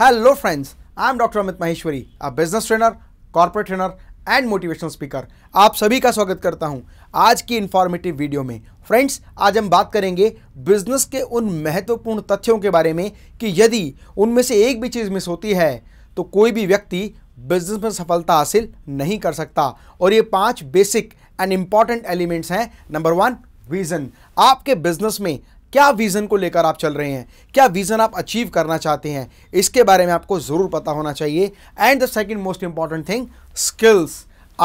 hello friends I am doctor Amit Maheshwari आप business trainer corporate trainer and motivational speaker आप सभी का स्वागत करता हूं आज की इन्फॉर्मेटिव वीडियो में फ्रेंड्स आज हम बात करेंगे बिजनेस के उन महत्वपूर्ण तथ्यों के बारे में कि यदि उनमें से एक भी चीज़ मिस होती है तो कोई भी व्यक्ति बिजनेस में सफलता हासिल नहीं कर सकता और ये पाँच बेसिक एंड इम्पॉर्टेंट एलिमेंट्स हैं नंबर वन विजन आपके बिजनेस में क्या विज़न को लेकर आप चल रहे हैं क्या विज़न आप अचीव करना चाहते हैं इसके बारे में आपको ज़रूर पता होना चाहिए and the second most important thing skills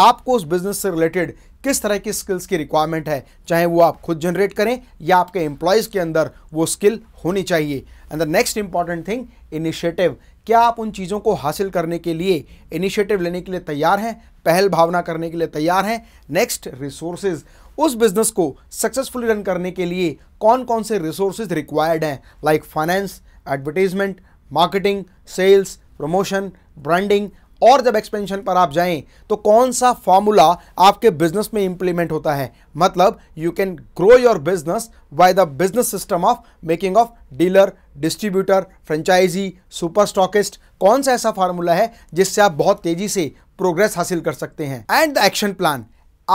आपको उस बिजनेस से रिलेटेड किस तरह की स्किल्स की रिक्वायरमेंट है चाहे वो आप खुद जनरेट करें या आपके एम्प्लॉयज़ के अंदर वो स्किल होनी चाहिए and the next important thing initiative क्या आप उन चीज़ों को हासिल करने के लिए इनिशिएटिव लेने के लिए तैयार हैं पहल भावना करने के लिए तैयार हैं नेक्स्ट रिसोर्सेज उस बिजनेस को सक्सेसफुली रन करने के लिए कौन कौन से रिसोर्सेज रिक्वायर्ड हैं like finance advertisement marketing sales promotion branding और जब एक्सपेंशन पर आप जाएं तो कौन सा फॉर्मूला आपके बिजनेस में इंप्लीमेंट होता है मतलब you can grow your business by the business system of making of dealer distributor franchisee super stockist कौन सा ऐसा फार्मूला है जिससे आप बहुत तेजी से प्रोग्रेस हासिल कर सकते हैं एंड द एक्शन प्लान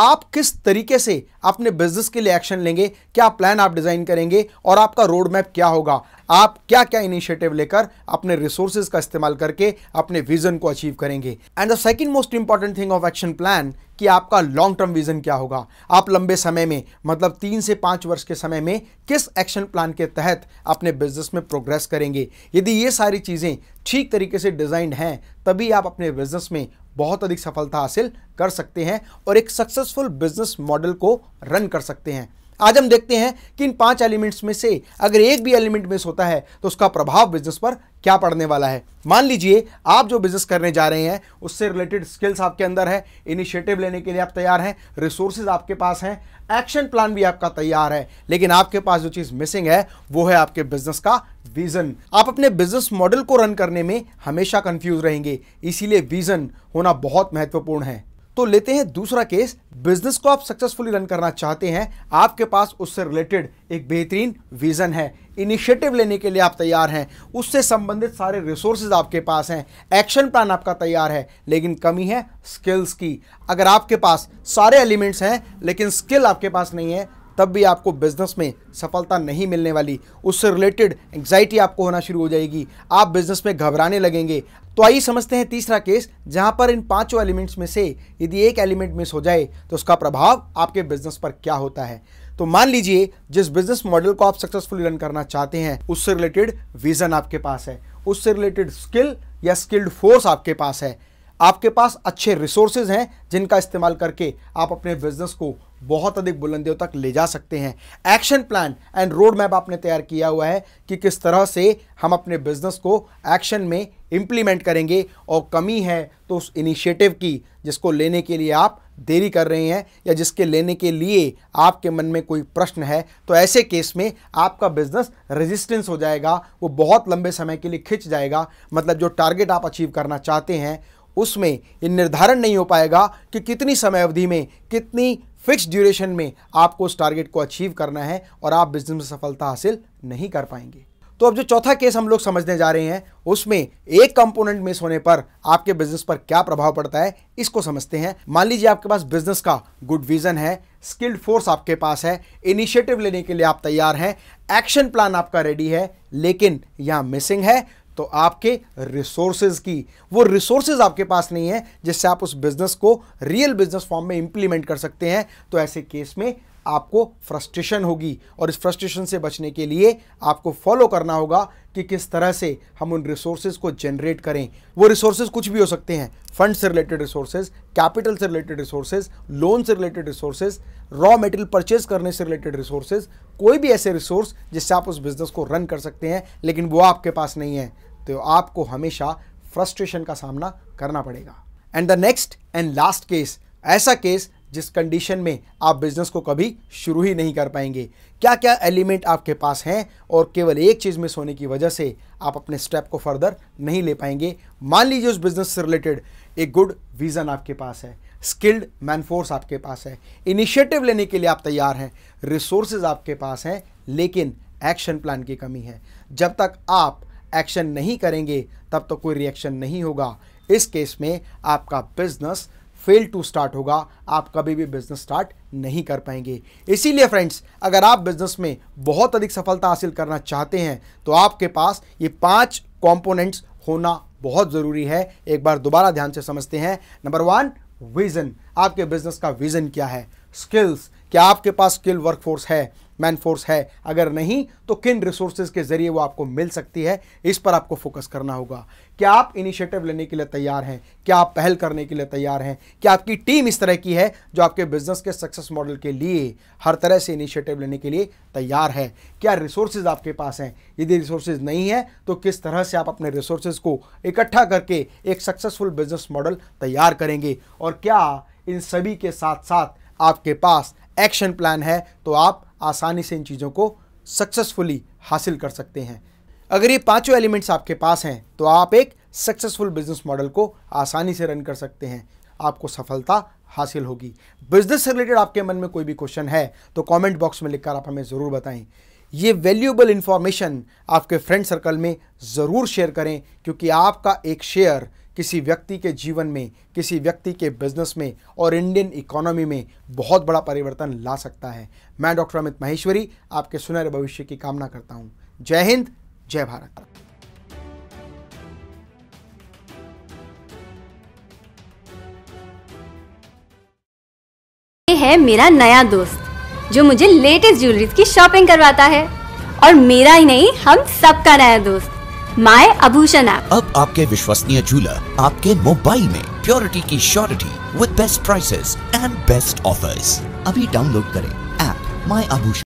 आप किस तरीके से अपने बिजनेस के लिए एक्शन लेंगे क्या प्लान आप डिज़ाइन करेंगे और आपका रोड मैप क्या होगा आप क्या क्या इनिशिएटिव लेकर अपने रिसोर्सेज का इस्तेमाल करके अपने विजन को अचीव करेंगे and the second most important thing of action plan कि आपका लॉन्ग टर्म विजन क्या होगा आप लंबे समय में मतलब तीन से पांच वर्ष के समय में किस एक्शन प्लान के तहत अपने बिजनेस में प्रोग्रेस करेंगे यदि ये सारी चीज़ें ठीक तरीके से डिजाइंड हैं तभी आप अपने बिजनेस में बहुत अधिक सफलता हासिल कर सकते हैं और एक सक्सेसफुल बिजनेस मॉडल को रन कर सकते हैं आज हम देखते हैं कि इन पांच एलिमेंट्स में से अगर एक भी एलिमेंट मिस होता है तो उसका प्रभाव बिजनेस पर क्या पड़ने वाला है मान लीजिए आप जो बिजनेस करने जा रहे हैं उससे रिलेटेड स्किल्स आपके अंदर है इनिशिएटिव लेने के लिए आप तैयार हैं रिसोर्सेज आपके पास हैं एक्शन प्लान भी आपका तैयार है लेकिन आपके पास जो चीज मिसिंग है वो है आपके बिजनेस का विजन आप अपने बिजनेस मॉडल को रन करने में हमेशा कंफ्यूज रहेंगे इसीलिए विजन होना बहुत महत्वपूर्ण है तो लेते हैं दूसरा केस बिजनेस को आप सक्सेसफुली रन करना चाहते हैं आपके पास उससे रिलेटेड एक बेहतरीन विजन है इनिशिएटिव लेने के लिए आप तैयार हैं उससे संबंधित सारे रिसोर्सेज आपके पास हैं एक्शन प्लान आपका तैयार है लेकिन कमी है स्किल्स की अगर आपके पास सारे एलिमेंट्स हैं लेकिन स्किल आपके पास नहीं है तब भी आपको बिज़नेस में सफलता नहीं मिलने वाली उससे रिलेटेड एंग्जाइटी आपको होना शुरू हो जाएगी आप बिज़नेस में घबराने लगेंगे तो आइए समझते हैं तीसरा केस जहां पर इन पांचों एलिमेंट्स में से यदि एक एलिमेंट मिस हो जाए तो उसका प्रभाव आपके बिज़नेस पर क्या होता है तो मान लीजिए जिस बिज़नेस मॉडल को आप सक्सेसफुली रन करना चाहते हैं उससे रिलेटेड विज़न आपके पास है उससे रिलेटेड स्किल या स्किल्ड फोर्स आपके पास है आपके पास अच्छे रिसोर्सेज हैं जिनका इस्तेमाल करके आप अपने बिजनेस को बहुत अधिक बुलंदियों तक ले जा सकते हैं action plan and road map आपने तैयार किया हुआ है कि किस तरह से हम अपने बिजनेस को एक्शन में इम्प्लीमेंट करेंगे और कमी है तो उस इनिशिएटिव की जिसको लेने के लिए आप देरी कर रहे हैं या जिसके लेने के लिए आपके मन में कोई प्रश्न है तो ऐसे केस में आपका बिजनेस रेजिस्टेंस हो जाएगा वो बहुत लंबे समय के लिए खिंच जाएगा मतलब जो टारगेट आप अचीव करना चाहते हैं उसमें ये निर्धारण नहीं हो पाएगा कि कितनी समय अवधि में कितनी फिक्स ड्यूरेशन में आपको उस टारगेट को अचीव करना है और आप बिजनेस में सफलता हासिल नहीं कर पाएंगे तो अब जो चौथा केस हम लोग समझने जा रहे हैं उसमें एक कंपोनेंट मिस होने पर आपके बिजनेस पर क्या प्रभाव पड़ता है इसको समझते हैं मान लीजिए आपके पास बिजनेस का गुड विजन है स्किल्ड फोर्स आपके पास है इनिशिएटिव लेने के लिए आप तैयार हैं एक्शन प्लान आपका रेडी है लेकिन यहाँ मिसिंग है तो आपके रिसोर्सेज की वो रिसोर्सेज आपके पास नहीं है जिससे आप उस बिजनेस को रियल बिजनेस फॉर्म में इंप्लीमेंट कर सकते हैं तो ऐसे केस में आपको फ्रस्ट्रेशन होगी और इस फ्रस्ट्रेशन से बचने के लिए आपको फॉलो करना होगा कि किस तरह से हम उन रिसोर्सेज को जनरेट करें वो रिसोर्सेज कुछ भी हो सकते हैं फंड से रिलेटेड रिसोर्सेज कैपिटल से रिलेटेड रिसोर्सेज लोन से related resources raw material purchase करने से रिलेटेड रिसोर्सेज कोई भी ऐसे रिसोर्स जिससे आप उस बिजनेस को रन कर सकते हैं लेकिन वो आपके पास नहीं है तो आपको हमेशा फ्रस्ट्रेशन का सामना करना पड़ेगा and the next and last case ऐसा केस जिस कंडीशन में आप बिज़नेस को कभी शुरू ही नहीं कर पाएंगे क्या क्या एलिमेंट आपके पास हैं और केवल एक चीज़ मिस होने की वजह से आप अपने स्टेप को फर्दर नहीं ले पाएंगे मान लीजिए उस बिज़नेस से रिलेटेड एक गुड विज़न आपके पास है स्किल्ड मैनफोर्स आपके पास है इनिशिएटिव लेने के लिए आप तैयार हैं रिसोर्सेज आपके पास हैं लेकिन एक्शन प्लान की कमी है जब तक आप एक्शन नहीं करेंगे तब तक तो कोई रिएक्शन नहीं होगा इस केस में आपका बिजनेस फेल टू स्टार्ट होगा आप कभी भी बिजनेस स्टार्ट नहीं कर पाएंगे इसीलिए फ्रेंड्स अगर आप बिजनेस में बहुत अधिक सफलता हासिल करना चाहते हैं तो आपके पास ये पांच कंपोनेंट्स होना बहुत ज़रूरी है एक बार दोबारा ध्यान से समझते हैं नंबर वन विजन आपके बिजनेस का विजन क्या है स्किल्स क्या आपके पास स्किल वर्कफोर्स है मैन फोर्स है अगर नहीं तो किन रिसोर्सेज के ज़रिए वो आपको मिल सकती है इस पर आपको फोकस करना होगा क्या आप इनिशिएटिव लेने के लिए तैयार हैं क्या आप पहल करने के लिए तैयार हैं क्या आपकी टीम इस तरह की है जो आपके बिजनेस के सक्सेस मॉडल के लिए हर तरह से इनिशिएटिव लेने के लिए तैयार है क्या रिसोर्सेज आपके पास हैं यदि रिसोर्सेज नहीं है तो किस तरह से आप अपने रिसोर्सेज को इकट्ठा करके एक सक्सेसफुल बिजनेस मॉडल तैयार करेंगे और क्या इन सभी के साथ साथ आपके पास एक्शन प्लान है तो आप आसानी से इन चीज़ों को सक्सेसफुली हासिल कर सकते हैं अगर ये पांचों एलिमेंट्स आपके पास हैं तो आप एक सक्सेसफुल बिजनेस मॉडल को आसानी से रन कर सकते हैं आपको सफलता हासिल होगी बिजनेस से रिलेटेड आपके मन में कोई भी क्वेश्चन है तो कमेंट बॉक्स में लिखकर आप हमें ज़रूर बताएं ये वैल्यूएबल इन्फॉर्मेशन आपके फ्रेंड सर्कल में ज़रूर शेयर करें क्योंकि आपका एक शेयर किसी व्यक्ति के जीवन में किसी व्यक्ति के बिजनेस में और इंडियन इकोनॉमी में बहुत बड़ा परिवर्तन ला सकता है मैं डॉक्टर अमित महेश्वरी आपके सुनहरे भविष्य की कामना करता हूँ जय हिंद जय भारत है मेरा नया दोस्त जो मुझे लेटेस्ट ज्वेलरीज की शॉपिंग करवाता है और मेरा ही नहीं हम सबका नया दोस्त माय आभूषण ऐप अब आपके विश्वसनीय झूला आपके मोबाइल में प्योरिटी की surety with best prices and best offers अभी डाउनलोड करें ऐप माय आभूषण